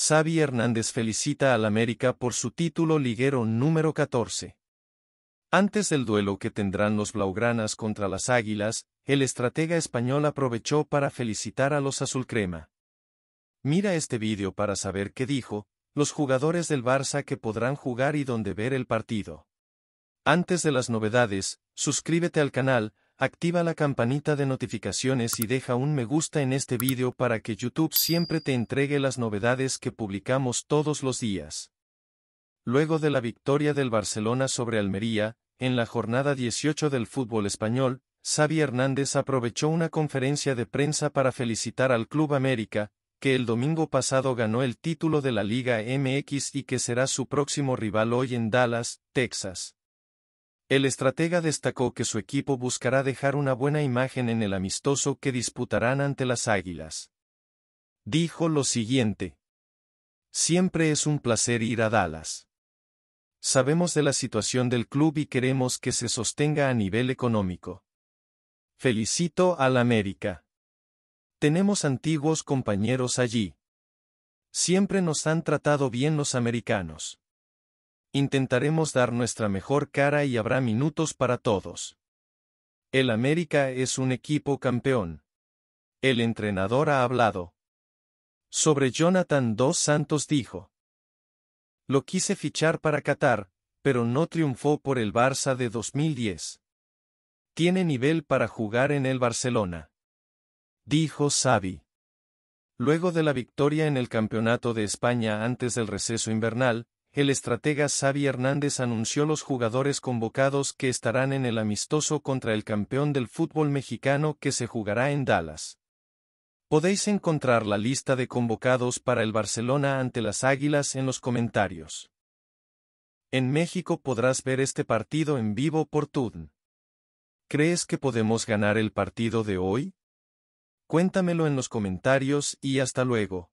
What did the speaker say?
Xavi Hernández felicita al América por su título liguero número 14. Antes del duelo que tendrán los blaugranas contra las Águilas, el estratega español aprovechó para felicitar a los azulcrema. Mira este vídeo para saber qué dijo, los jugadores del Barça que podrán jugar y dónde ver el partido. Antes de las novedades, suscríbete al canal, Activa la campanita de notificaciones y deja un me gusta en este vídeo para que YouTube siempre te entregue las novedades que publicamos todos los días. Luego de la victoria del Barcelona sobre Almería, en la jornada 18 del fútbol español, Xavi Hernández aprovechó una conferencia de prensa para felicitar al Club América, que el domingo pasado ganó el título de la Liga MX y que será su próximo rival hoy en Dallas, Texas. El estratega destacó que su equipo buscará dejar una buena imagen en el amistoso que disputarán ante las Águilas. Dijo lo siguiente. Siempre es un placer ir a Dallas. Sabemos de la situación del club y queremos que se sostenga a nivel económico. Felicito al América. Tenemos antiguos compañeros allí. Siempre nos han tratado bien los americanos. Intentaremos dar nuestra mejor cara y habrá minutos para todos. El América es un equipo campeón. El entrenador ha hablado. Sobre Jonathan Dos Santos dijo. Lo quise fichar para Qatar, pero no triunfó por el Barça de 2010. Tiene nivel para jugar en el Barcelona. Dijo Xavi. Luego de la victoria en el Campeonato de España antes del receso invernal, el estratega Xavi Hernández anunció los jugadores convocados que estarán en el amistoso contra el campeón del fútbol mexicano que se jugará en Dallas. Podéis encontrar la lista de convocados para el Barcelona ante las Águilas en los comentarios. En México podrás ver este partido en vivo por TUDN. ¿Crees que podemos ganar el partido de hoy? Cuéntamelo en los comentarios y hasta luego.